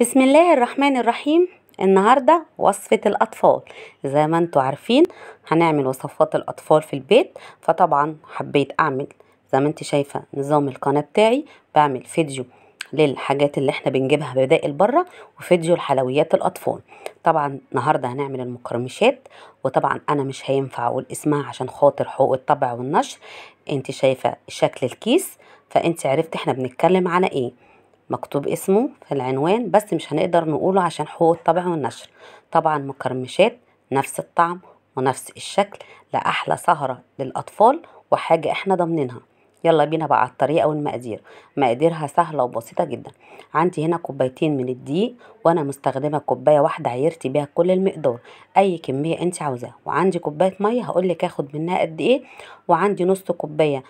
بسم الله الرحمن الرحيم النهاردة وصفة الأطفال زي ما انتوا عارفين هنعمل وصفات الأطفال في البيت فطبعا حبيت أعمل زي ما انت شايفة نظام القناة بتاعي بعمل فيديو للحاجات اللي احنا بنجيبها بدائل بره وفيديو لحلويات الأطفال طبعا النهاردة هنعمل المقرمشات وطبعا أنا مش هينفع أقول اسمها عشان خاطر حقوق الطبع والنشر انت شايفة شكل الكيس فانت عرفت احنا بنتكلم على ايه مكتوب اسمه في العنوان بس مش هنقدر نقوله عشان حقوق الطبع والنشر طبعا مكرمشات نفس الطعم ونفس الشكل لأحلى سهرة للأطفال وحاجة احنا ضامنينها يلا بينا بقى على الطريقه والمقادير مقاديرها سهله وبسيطه جدا عندي هنا كوبايتين من الدقيق وانا مستخدمه كوبايه واحده عيرتي بيها كل المقدار اي كميه انت عاوزاها وعندي كوبايه ميه هقولك اخد منها قد ايه وعندي نص كوبايه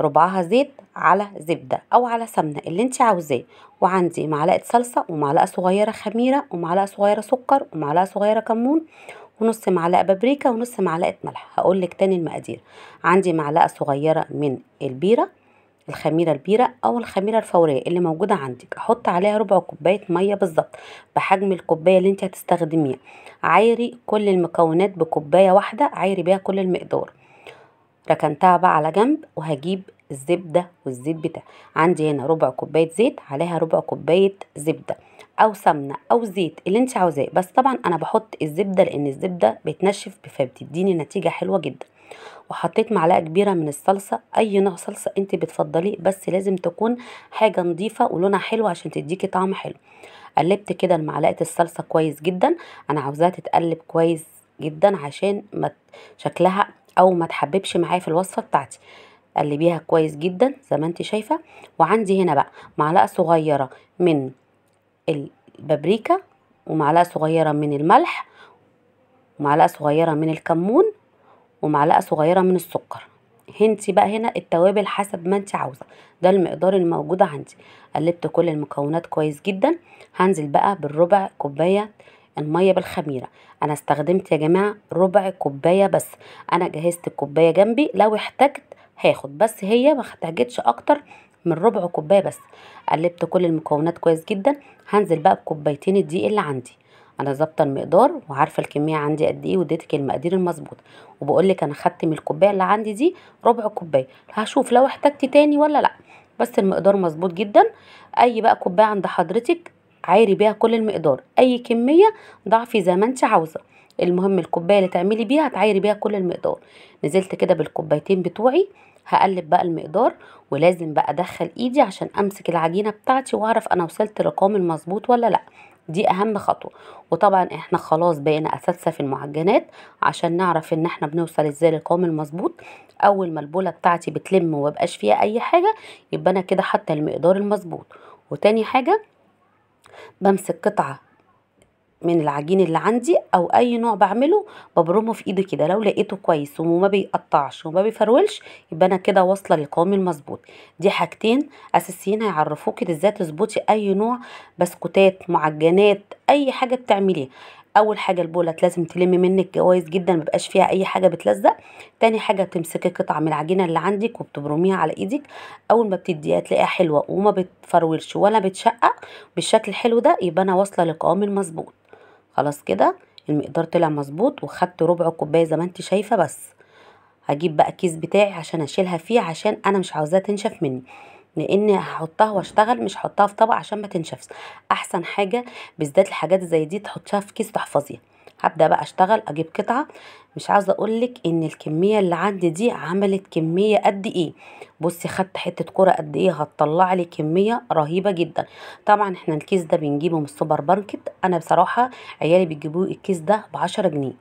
ربعها زيت على زبدة أو على سمنة اللي انت عاوزاه وعندي معلقة صلصة ومعلقة صغيرة خميرة ومعلقة صغيرة سكر ومعلقة صغيرة كمون ونص معلقة بابريكا ونص معلقة ملح هقولك تاني المقادير عندي معلقة صغيرة من البيرة الخميرة البيرة أو الخميرة الفورية اللي موجودة عندك أحط عليها ربع كوباية مية بالظبط بحجم الكوباية اللي انت هتستخدميها عايري كل المكونات بكوباية واحدة عايري بيها كل المقدار ركنتها بقى على جنب وهجيب الزبده والزيت بتاعي عندي هنا ربع كوبايه زيت عليها ربع كوبايه زبده او سمنه او زيت اللي انت عاوزاه بس طبعا انا بحط الزبده لان الزبده بتنشف فبتديني نتيجه حلوه جدا وحطيت معلقه كبيره من الصلصه اي نوع صلصه انت بتفضليه بس لازم تكون حاجه نظيفه ولونها حلو عشان تديكي طعم حلو قلبت كده معلقه الصلصه كويس جدا انا عاوزاها تتقلب كويس جدا عشان ما شكلها او ما تحببش معايا في الوصفه بتاعتي قلبيها كويس جدا زي ما انت شايفه وعندي هنا بقى معلقه صغيره من البابريكا ومعلقه صغيره من الملح ومعلقه صغيره من الكمون ومعلقه صغيره من السكر هنتي بقى هنا التوابل حسب ما انت عاوزه ده المقدار الموجود عندي قلبت كل المكونات كويس جدا هنزل بقى بالربع كوبايه المية بالخميرة انا استخدمت يا جماعة ربع كوباية بس انا جهزت الكوباية جنبي لو احتجت هاخد بس هي ما احتاجتش اكتر من ربع كوبايه بس قلبت كل المكونات كويس جدا هنزل بقى بكوبايتين الدقيق اللي عندي انا ظابطه المقدار وعارفه الكميه عندي قد ايه واديتك المقادير المظبوطه وبقول لك انا خدت من الكوبايه اللي عندي دي ربع كوبايه هشوف لو احتجت تاني ولا لا بس المقدار مظبوط جدا اي بقى كوبايه عند حضرتك عايري بيها كل المقدار اي كميه ضعفي زي ما انت عاوزه المهم الكوبايه اللي تعملي بيها هتعايري بيها كل المقدار نزلت كده بالكوبايتين بتوعي هقلب بقى المقدار ولازم بقى ادخل ايدي عشان امسك العجينه بتاعتي واعرف انا وصلت الرقم المظبوط ولا لا دي اهم خطوه وطبعا احنا خلاص بقينا اساتذه في المعجنات عشان نعرف ان احنا بنوصل ازاي للقوام المظبوط اول ما البوله بتاعتي بتلم ومبقاش فيها اي حاجه يبقى انا كده حاطه المقدار المظبوط وتاني حاجه بمسك قطعة من العجين اللي عندي او اي نوع بعمله ببرمه في ايدي كده لو لقيته كويس وما بيقطعش وما بيفرولش يبقى انا كده واصله للقوام المظبوط دي حاجتين اساسيين هيعرفوكي ازاي تظبطي اي نوع بسكوتات معجنات اي حاجه بتعمليها اول حاجه البوله لازم تلمي منك جوايز جدا مبقاش فيها اي حاجه بتلزق تاني حاجه بتمسكي قطعه من العجينه اللي عندك وبتبرميها على ايدك اول ما بتديها تلاقيها حلوه وما بتفرولش ولا بتشقق بالشكل الحلو ده يبقى انا واصله للقوام المظبوط خلاص كده المقدار طلع مظبوط وخدت ربع كوبايه زي ما انت شايفه بس هجيب بقى الكيس بتاعي عشان اشيلها فيه عشان انا مش عاوزاها تنشف مني لان هحطها واشتغل مش هحطها في طبق عشان ما تنشفش احسن حاجه بالذات الحاجات زي دي تحطيها في كيس تحفظيها هبدا بقى اشتغل اجيب قطعه مش عاوزه اقولك ان الكميه اللي عندي دي عملت كميه قد ايه بصي خدت حته كوره قد ايه هتطلع لي كميه رهيبه جدا طبعا احنا الكيس ده بنجيبه من السوبر ماركت انا بصراحه عيالي بيجيبوا الكيس ده ب 10 جنيه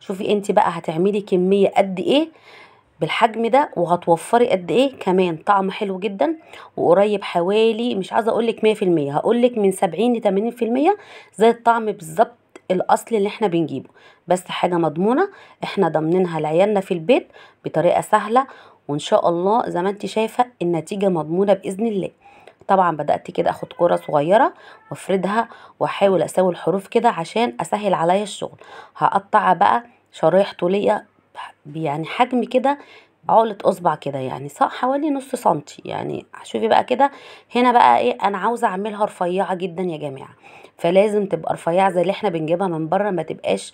شوفي انت بقى هتعملي كميه قد ايه بالحجم ده وهتوفري قد ايه كمان طعم حلو جدا وقريب حوالي مش عايزه اقول لك 100% هقول لك من 70 ل 80% زي الطعم بالظبط الاصل اللي احنا بنجيبه بس حاجه مضمونه احنا ضامنينها لعيالنا في البيت بطريقه سهله وان شاء الله زي ما انت شايفه النتيجه مضمونه باذن الله طبعا بدأت كده اخد كرة صغيرة وافردها واحاول اساوي الحروف كده عشان اسهل عليا الشغل هقطع بقى شرايح طولية يعني حجم كده عقلة اصبع كده يعني صح حوالي نص سنتي يعني شوفي بقى كده هنا بقى ايه انا عاوزه اعملها رفيعه جدا يا جماعه فلازم تبقى رفيعه زي اللي احنا بنجيبها من بره ما تبقاش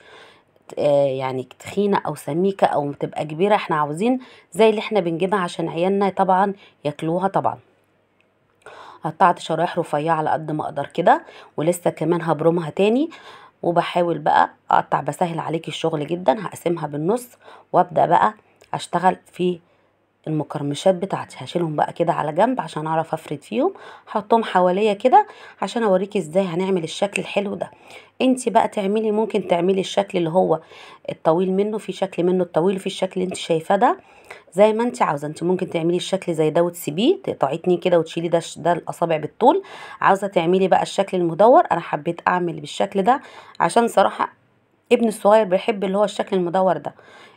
يعني تخينة أو سميكة أو تبقى كبيرة احنا عاوزين زي اللي احنا بنجيبها عشان عيالنا طبعا ياكلوها طبعا قطعت شرايح رفيعة على قد ما اقدر كده ولسه كمان هبرمها تاني وبحاول بقى اقطع بسهل عليكي الشغل جدا هقسمها بالنص وابدا بقى اشتغل في المكرمشات بتاعتي هشيلهم بقى كده على جنب عشان اعرف افرد فيهم هحطهم حواليا كده عشان اوريكي ازاي هنعمل الشكل الحلو ده انت بقى تعملي ممكن تعملي الشكل اللي هو الطويل منه في شكل منه الطويل وفي الشكل اللي انت شايفاه ده زي ما انت عاوزه انت ممكن تعملي الشكل زي ده وتسيبيه تقطعي اتنين كده وتشيلي ده ده الاصابع بالطول عاوزه تعملي بقى الشكل المدور انا حبيت اعمل بالشكل ده عشان صراحه ابني الصغير بيحب اللي هو الشكل المدور ده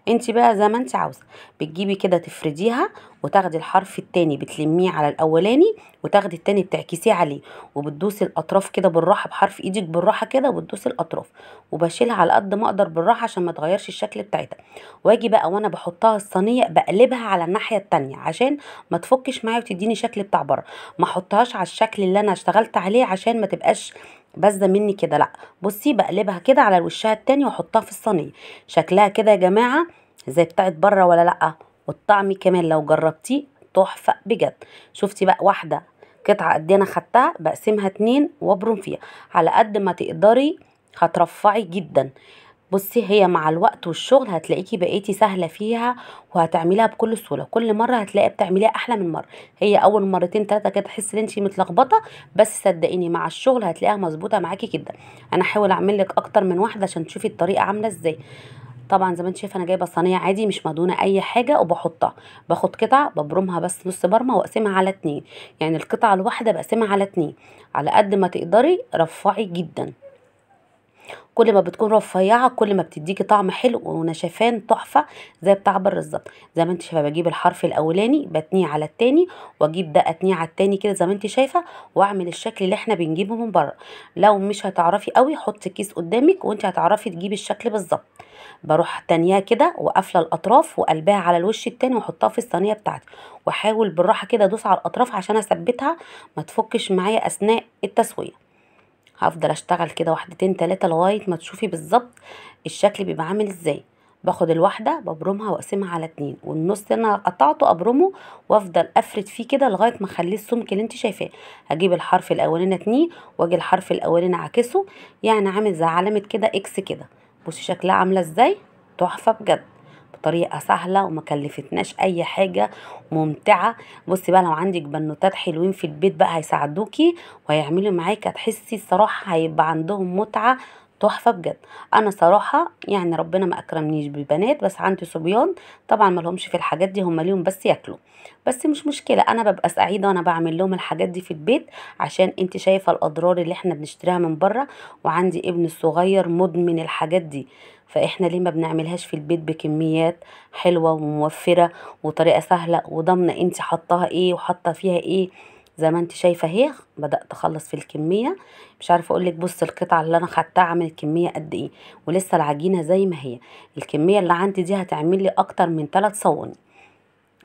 انت بقى زي ما انت عاوزه بتجيبي كده تفرديها وتاخدي الحرف التاني بتلميه على الاولاني وتاخدي التاني بتعكسيه عليه وبتدوسي الاطراف كده بالراحه بحرف ايدك بالراحه كده وبتدوسي الاطراف وبشيلها على قد ما اقدر بالراحه عشان ما تغيرش الشكل بتاعتها واجي بقى وانا بحطها الصينيه بقلبها على الناحيه التانيه عشان ما تفكش معايا وتديني شكل بتاع بره ما احطهاش على الشكل اللي انا اشتغلت عليه عشان ما تبقاش بس ده مني كده لا بصي بقلبها كده على وشها التاني واحطها في الصينيه شكلها كده يا جماعه زي بتاعت بره ولا لا والطعم كمان لو جربتيه تحفه بجد شفتي بقى واحده قطعه قد إيه انا خدتها بقسمها اتنين وابرم فيها على قد ما تقدري هترفعي جدا بصي هي مع الوقت والشغل هتلاقيكي بقيتي سهله فيها وهتعمليها بكل سهوله كل مره هتلاقي بتعمليها احلى من مره هي اول مرتين ثلاثه كده تحسي ان انت متلخبطه بس صدقيني مع الشغل هتلاقيها مظبوطه معاكي جدا انا هحاول اعمل لك اكتر من واحده عشان تشوفي الطريقه عامله ازاي طبعا زي ما انت شايفه انا جايبه صينيه عادي مش مدونه اي حاجه وبحطها باخد قطعه ببرمها بس نص برمه واقسمها على اتنين يعني القطعه الواحده بقسمها على اتنين على قد ما تقدري رفعي جدا كل ما بتكون رفيعه كل ما بتديكي طعم حلو ونشفان تحفه زي بتاع بر بالظبط زي ما انت شايفه بجيب الحرف الاولاني بتنيه على التاني واجيب ده اتنيه على التاني كده زي ما انت شايفه واعمل الشكل اللي احنا بنجيبه من بره لو مش هتعرفي قوي حطي كيس قدامك وانت هتعرفي تجيبي الشكل بالظبط بروح تانيها كده وقافله الاطراف وقلبها على الوش التاني واحطها في الصينيه بتاعتي واحاول بالراحه كده ادوس على الاطراف عشان اثبتها ما تفكش معايا اثناء التسويه هفضل اشتغل كده واحدتين تلاتة لغايه ما تشوفي بالظبط الشكل بيبقى عامل ازاي باخد الواحده ببرمها واقسمها على اتنين والنص انا قطعته ابرمه وافضل افرد فيه كده لغايه ما اخليه السمك اللي انت شايفاه هجيب الحرف الاولاني اتنيه واجي الحرف الاولاني اعكسه يعني عامل زي علامه كده اكس كده بصي شكلها عامله ازاي تحفه بجد بطريقه سهله وما كلفتناش اي حاجه ممتعه بصي بقى لو عندك بنوتات حلوين في البيت بقى هيساعدوكي وهيعملوا معاكي هتحسي الصراحه هيبقى عندهم متعه تحفه بجد انا صراحه يعني ربنا ما اكرمنيش ببنات بس عندي صبيان طبعا ما لهمش في الحاجات دي هم ليهم بس ياكلوا بس مش مشكله انا ببقى سعيده وانا بعمل لهم الحاجات دي في البيت عشان انت شايفه الاضرار اللي احنا بنشتريها من بره وعندي ابن الصغير مدمن الحاجات دي فاحنا ليه ما بنعملهاش في البيت بكميات حلوه وموفره وطريقه سهله وضامنه انت حطاها ايه وحاطه فيها ايه زي ما انت شايفه اهي بدات اخلص في الكميه مش عارفه اقول لك بص القطعه اللي انا خدتها عامل كميه قد ايه ولسه العجينه زي ما هي الكميه اللي عندي دي هتعمل لي اكتر من 3 صواني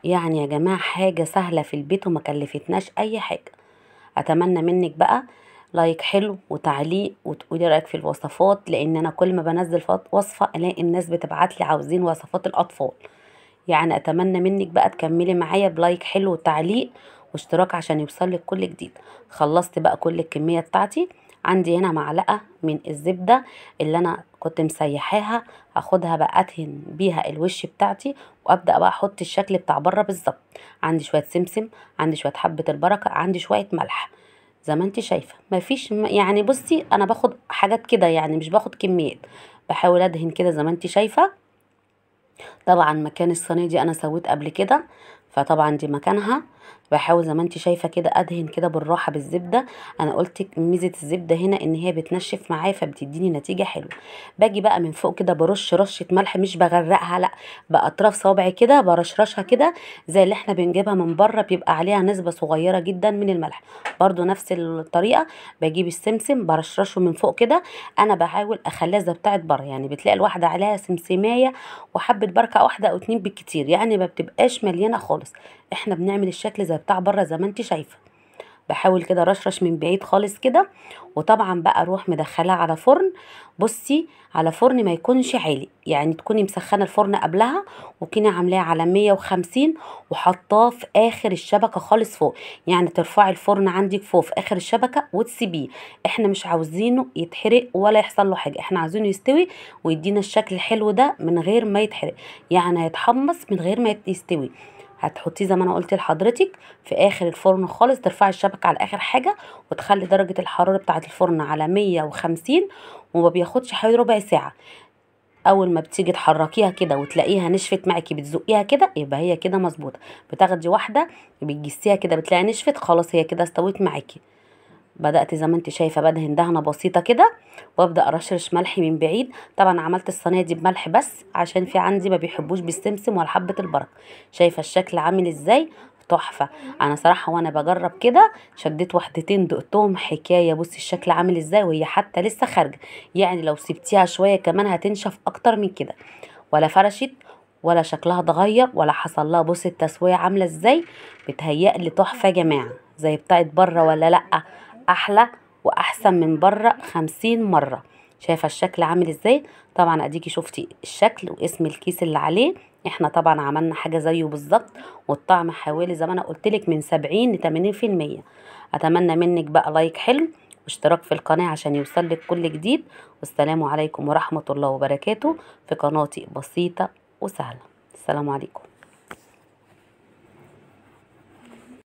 يعني يا جماعه حاجه سهله في البيت وما كلفتناش اي حاجه اتمنى منك بقى لايك حلو وتعليق وتقولي رايك في الوصفات لان انا كل ما بنزل وصفه الاقي الناس بتبعت لي عاوزين وصفات الاطفال يعني اتمنى منك بقى تكملي معايا بلايك حلو وتعليق واشتراك عشان يوصلك كل جديد خلصت بقى كل الكميه بتاعتي عندي هنا معلقه من الزبده اللي انا كنت مسيحاها هاخدها بقى ادهن بيها الوش بتاعتي وابدا بقى احط الشكل بتاع بره بالظبط عندي شويه سمسم عندي شويه حبه البركه عندي شويه ملح زي ما انت شايفه مفيش يعني بصي انا باخد حاجات كده يعني مش باخد كميات بحاول ادهن كده زي ما انت شايفه طبعا مكان الصينيه دي انا سويت قبل كده فطبعا دي مكانها بحاول زي ما انت شايفه كده ادهن كده بالراحه بالزبده انا قلت ميزه الزبده هنا ان هي بتنشف معايا فبتديني نتيجه حلوه باجي بقى من فوق كده برش رشه ملح مش بغرقها لا باطراف صوابعي كده برشرشها كده زي اللي احنا بنجيبها من بره بيبقى عليها نسبه صغيره جدا من الملح برده نفس الطريقه بجيب السمسم برشرشه من فوق كده انا بحاول اخليها زي بتاعه بره يعني بتلاقي الواحده عليها سمسمايه وحبه بركه واحده او اتنين بالكتير يعني ما بتبقاش مليانه خالص احنا بنعمل الشكل زي بتاع بره زي ما انت شايفه بحاول كده رشرش من بعيد خالص كده وطبعا بقى اروح مدخلاه على فرن بصي على فرن ما يكونش عالي يعني تكوني مسخنه الفرن قبلها وكني عاملاه على 150 وحطاه في اخر الشبكه خالص فوق يعني ترفعي الفرن عندك فوق في اخر الشبكه وتسيبيه احنا مش عاوزينه يتحرق ولا يحصل له حاجه احنا عاوزينه يستوي ويدينا الشكل الحلو ده من غير ما يتحرق يعني هيتحمص من غير ما يستوي هتحطيه زي ما انا قلت لحضرتك في اخر الفرن خالص ترفعي الشبكه على اخر حاجه وتخلي درجه الحراره بتاعه الفرن على 150 وما بياخدش حوالي ربع ساعه اول ما بتيجي تحركيها كده وتلاقيها نشفت معاكي بتزقيها كده يبقى هي كده مظبوطه بتاخدي واحده بتجسيها كده بتلاقيها نشفت خلاص هي كده استوت معاكي بدأت زي ما انت شايفة بدهن دهنة بسيطة كده وابدأ ارشرش ملح من بعيد طبعا عملت الصينية دي بملح بس عشان في عندي ما بيحبوش بالسمسم ولا حبة البركة شايفة الشكل عامل ازاي تحفة انا صراحة وانا بجرب كده شديت وحدتين دقتهم حكاية بصي الشكل عامل ازاي وهي حتى لسه خارجة يعني لو سبتيها شوية كمان هتنشف اكتر من كده ولا فرشت ولا شكلها اتغير ولا حصل لها بصي التسوية عاملة ازاي بتهيألي تحفة يا جماعة زي بتاعت بره ولا لأ احلى واحسن من بره خمسين مره شايفه الشكل عامل ازاي طبعا اديكي شفتي الشكل واسم الكيس اللي عليه احنا طبعا عملنا حاجه زيه بالظبط والطعم حوالي زي ما انا قلت لك من 70 ل 80% اتمنى منك بقى لايك حلو واشتراك في القناه عشان يوصلك كل جديد والسلام عليكم ورحمه الله وبركاته في قناتي بسيطه وسهله السلام عليكم